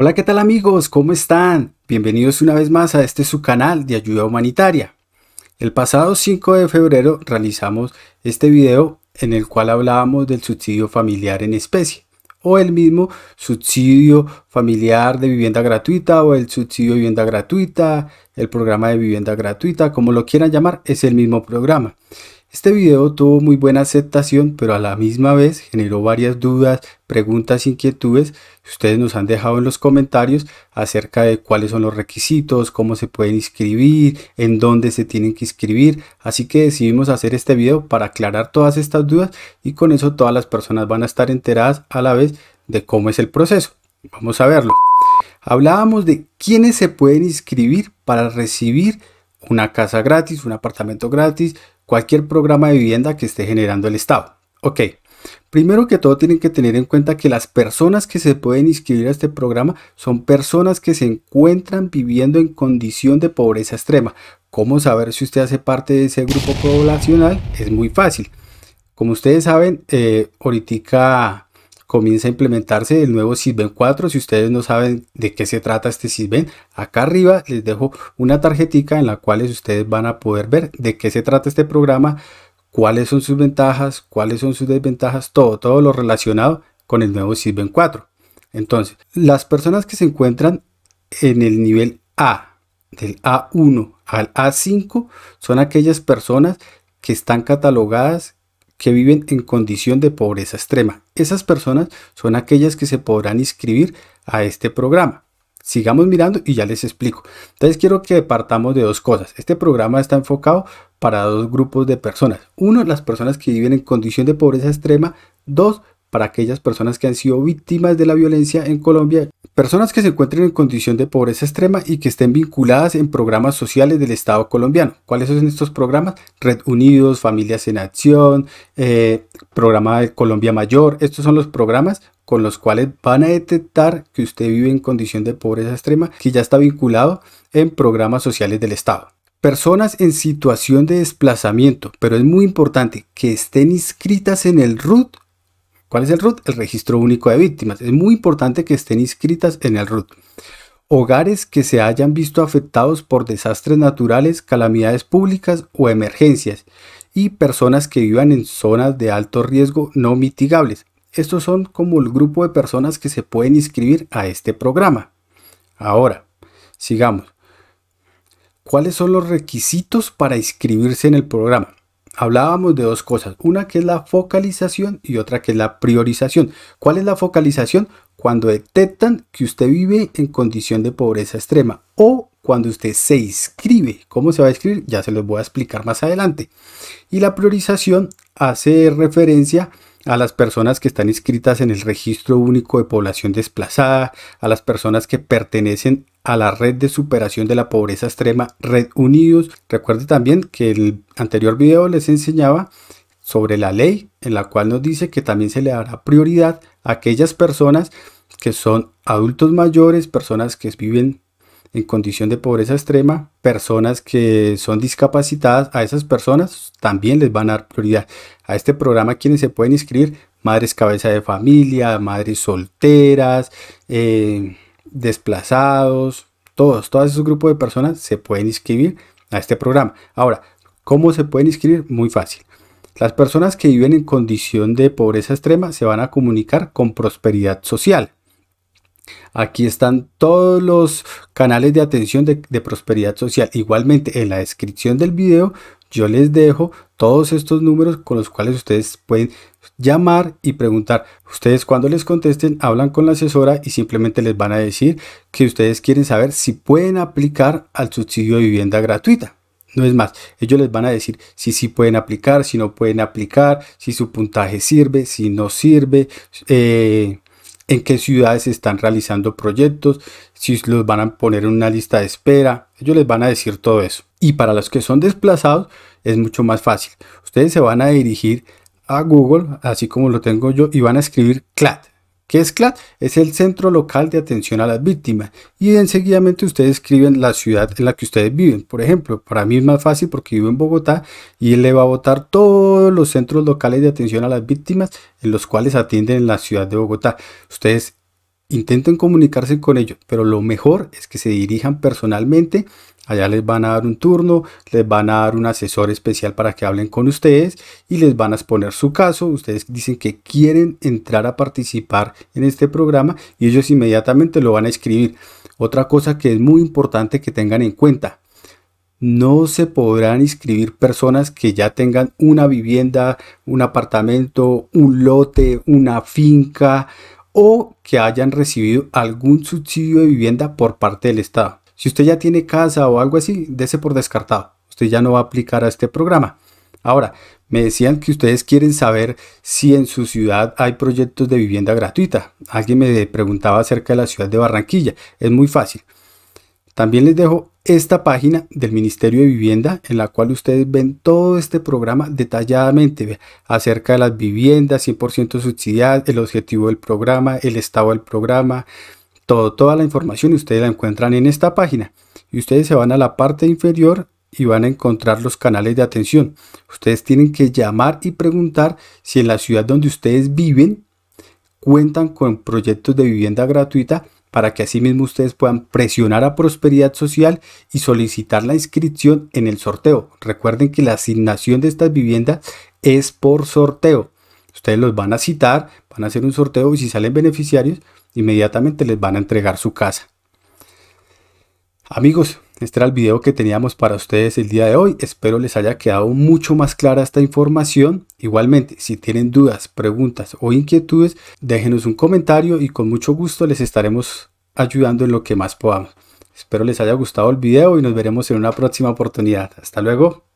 Hola, ¿qué tal amigos? ¿Cómo están? Bienvenidos una vez más a este su canal de ayuda humanitaria. El pasado 5 de febrero realizamos este video en el cual hablábamos del subsidio familiar en especie o el mismo subsidio familiar de vivienda gratuita o el subsidio de vivienda gratuita, el programa de vivienda gratuita, como lo quieran llamar, es el mismo programa. Este video tuvo muy buena aceptación, pero a la misma vez generó varias dudas, preguntas, inquietudes ustedes nos han dejado en los comentarios acerca de cuáles son los requisitos, cómo se pueden inscribir, en dónde se tienen que inscribir. Así que decidimos hacer este video para aclarar todas estas dudas y con eso todas las personas van a estar enteradas a la vez de cómo es el proceso. Vamos a verlo. Hablábamos de quiénes se pueden inscribir para recibir una casa gratis, un apartamento gratis, cualquier programa de vivienda que esté generando el Estado. Ok, Primero que todo tienen que tener en cuenta que las personas que se pueden inscribir a este programa son personas que se encuentran viviendo en condición de pobreza extrema. ¿Cómo saber si usted hace parte de ese grupo poblacional? Es muy fácil. Como ustedes saben, eh, ahorita comienza a implementarse el nuevo SISBEN 4. Si ustedes no saben de qué se trata este Sysben, acá arriba les dejo una tarjetica en la cual ustedes van a poder ver de qué se trata este programa, cuáles son sus ventajas, cuáles son sus desventajas, todo, todo lo relacionado con el nuevo SISBEN 4. Entonces, las personas que se encuentran en el nivel A, del A1 al A5, son aquellas personas que están catalogadas que viven en condición de pobreza extrema. Esas personas son aquellas que se podrán inscribir a este programa. Sigamos mirando y ya les explico. Entonces quiero que partamos de dos cosas. Este programa está enfocado para dos grupos de personas. Uno, las personas que viven en condición de pobreza extrema. Dos, para aquellas personas que han sido víctimas de la violencia en Colombia, personas que se encuentren en condición de pobreza extrema y que estén vinculadas en programas sociales del Estado colombiano. ¿Cuáles son estos programas? Red Unidos, Familias en Acción, eh, Programa de Colombia Mayor. Estos son los programas con los cuales van a detectar que usted vive en condición de pobreza extrema, que ya está vinculado en programas sociales del Estado. Personas en situación de desplazamiento, pero es muy importante que estén inscritas en el RUT ¿Cuál es el RUT? El registro único de víctimas. Es muy importante que estén inscritas en el RUT. Hogares que se hayan visto afectados por desastres naturales, calamidades públicas o emergencias. Y personas que vivan en zonas de alto riesgo no mitigables. Estos son como el grupo de personas que se pueden inscribir a este programa. Ahora, sigamos. ¿Cuáles son los requisitos para inscribirse en el programa? hablábamos de dos cosas, una que es la focalización y otra que es la priorización. ¿Cuál es la focalización? Cuando detectan que usted vive en condición de pobreza extrema o cuando usted se inscribe. ¿Cómo se va a inscribir? Ya se los voy a explicar más adelante. Y la priorización hace referencia a a las personas que están inscritas en el Registro Único de Población Desplazada, a las personas que pertenecen a la Red de Superación de la Pobreza Extrema Red Unidos. Recuerde también que el anterior video les enseñaba sobre la ley en la cual nos dice que también se le dará prioridad a aquellas personas que son adultos mayores, personas que viven en condición de pobreza extrema, personas que son discapacitadas, a esas personas también les van a dar prioridad. A este programa quienes se pueden inscribir, madres cabeza de familia, madres solteras, eh, desplazados, todos, todos esos grupos de personas se pueden inscribir a este programa. Ahora, ¿cómo se pueden inscribir? Muy fácil. Las personas que viven en condición de pobreza extrema se van a comunicar con prosperidad social. Aquí están todos los canales de atención de, prosperidad social. Igualmente en la descripción del video yo les dejo todos estos números con los cuales ustedes pueden llamar y preguntar. Ustedes cuando les contesten hablan con la asesora y simplemente les van a decir que ustedes quieren saber si pueden aplicar al subsidio de vivienda gratuita. No es más, ellos les van a decir si sí pueden aplicar, si no pueden aplicar, si su puntaje sirve, si no sirve. Eh, en qué ciudades están realizando proyectos, si los van a poner en una lista de espera, ellos les van a decir todo eso. Y para los que son desplazados es mucho más fácil. Ustedes se van a dirigir a Google, así como lo tengo yo, y van a escribir CLAT, ¿Qué es CLAT, es el Centro Local de Atención a las Víctimas. Y enseguidamente ustedes escriben la ciudad en la que ustedes viven. Por ejemplo, para mí es más fácil porque vivo en Bogotá y le va a votar todos los centros locales de atención a las víctimas en los cuales atienden en la ciudad de Bogotá. Ustedes Intenten comunicarse con ellos, pero lo mejor es que se dirijan personalmente. Allá les van a dar un turno, les van a dar un asesor especial para que hablen con ustedes y les van a exponer su caso. Ustedes dicen que quieren entrar a participar en este programa y ellos inmediatamente lo van a escribir. Otra cosa que es muy importante que tengan en cuenta, no se podrán inscribir personas que ya tengan una vivienda, un apartamento, un lote, una finca, o que hayan recibido algún subsidio de vivienda por parte del Estado. Si usted ya tiene casa o algo así, dése por descartado. Usted ya no va a aplicar a este programa. Ahora, me decían que ustedes quieren saber si en su ciudad hay proyectos de vivienda gratuita. Alguien me preguntaba acerca de la ciudad de Barranquilla. Es muy fácil. También les dejo esta página del Ministerio de Vivienda en la cual ustedes ven todo este programa detalladamente acerca de las viviendas 100% subsidiadas, el objetivo del programa, el estado del programa, toda la información ustedes la encuentran en esta página y ustedes se van a la parte inferior y van a encontrar los canales de atención. Ustedes tienen que llamar y preguntar si en la ciudad donde ustedes viven cuentan con proyectos de vivienda gratuita para que asimismo ustedes puedan presionar a Prosperidad Social y solicitar la inscripción en el sorteo. Recuerden que la asignación de estas viviendas es por sorteo. Ustedes los van a citar, van a hacer un sorteo y si salen beneficiarios, inmediatamente les van a entregar su casa. Amigos, este era el video que teníamos para ustedes el día de hoy. Espero les haya quedado mucho más clara esta información. Igualmente, si tienen dudas, preguntas o inquietudes, déjenos un comentario y con mucho gusto les estaremos ayudando en lo que más podamos. Espero les haya gustado el video y nos veremos en una próxima oportunidad. Hasta luego.